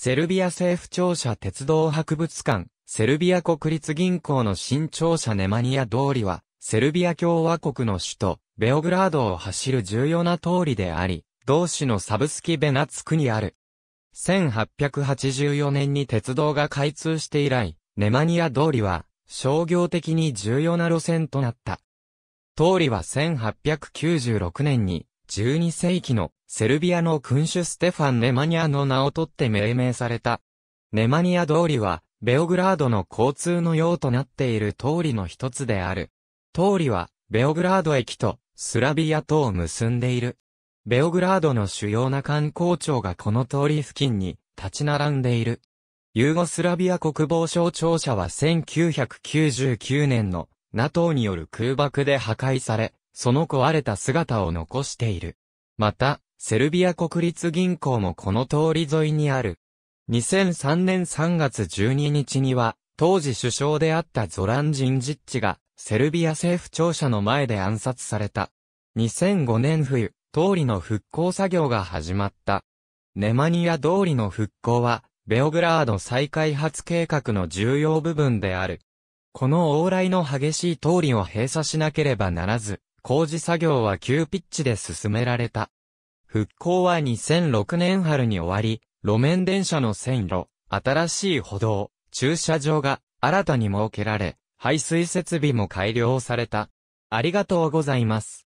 セルビア政府庁舎鉄道博物館、セルビア国立銀行の新庁舎ネマニア通りは、セルビア共和国の首都、ベオグラードを走る重要な通りであり、同市のサブスキベナツクにある。1884年に鉄道が開通して以来、ネマニア通りは、商業的に重要な路線となった。通りは1896年に、12世紀のセルビアの君主ステファン・ネマニアの名を取って命名された。ネマニア通りは、ベオグラードの交通の用となっている通りの一つである。通りは、ベオグラード駅とスラビアとを結んでいる。ベオグラードの主要な観光庁がこの通り付近に立ち並んでいる。ユーゴスラビア国防省庁舎は1999年の NATO による空爆で破壊され、その壊れた姿を残している。また、セルビア国立銀行もこの通り沿いにある。2003年3月12日には、当時首相であったゾラン・ジンジッチが、セルビア政府庁舎の前で暗殺された。2005年冬、通りの復興作業が始まった。ネマニア通りの復興は、ベオグラード再開発計画の重要部分である。この往来の激しい通りを閉鎖しなければならず、工事作業は急ピッチで進められた。復興は2006年春に終わり、路面電車の線路、新しい歩道、駐車場が新たに設けられ、排水設備も改良された。ありがとうございます。